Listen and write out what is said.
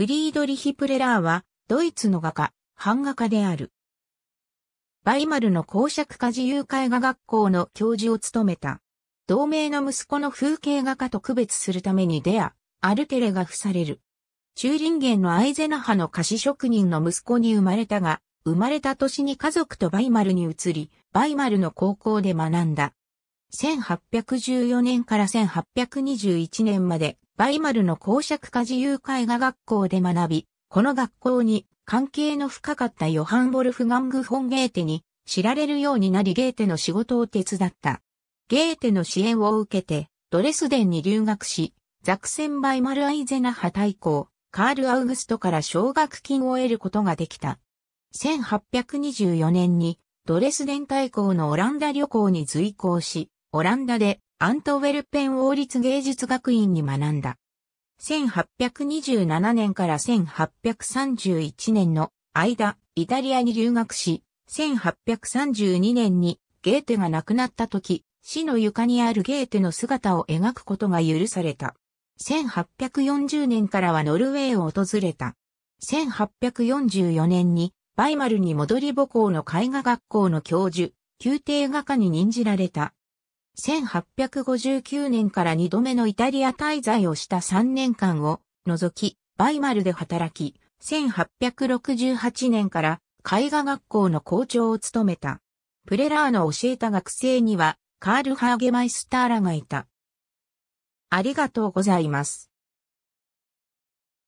フリードリヒ・プレラーは、ドイツの画家、版画家である。バイマルの公爵家自由絵画学校の教授を務めた。同盟の息子の風景画家と区別するためにデア、アルテレが付される。中林源のアイゼナハの菓子職人の息子に生まれたが、生まれた年に家族とバイマルに移り、バイマルの高校で学んだ。1814年から1821年まで、バイマルの公爵家自由絵画学校で学び、この学校に関係の深かったヨハン・ボルフガング・フォン・ゲーテに知られるようになりゲーテの仕事を手伝った。ゲーテの支援を受けて、ドレスデンに留学し、ザクセン・バイマル・アイゼナ派対抗、カール・アウグストから奨学金を得ることができた。1824年にドレスデン大公のオランダ旅行に随行し、オランダでアントウェルペン王立芸術学院に学んだ。1827年から1831年の間、イタリアに留学し、1832年にゲーテが亡くなった時、死の床にあるゲーテの姿を描くことが許された。1840年からはノルウェーを訪れた。1844年にバイマルに戻り母校の絵画学校の教授、宮廷画家に任じられた。1859年から2度目のイタリア滞在をした3年間を除き、バイマルで働き、1868年から絵画学校の校長を務めた。プレラーの教えた学生には、カール・ハーゲマイスターらがいた。ありがとうございます。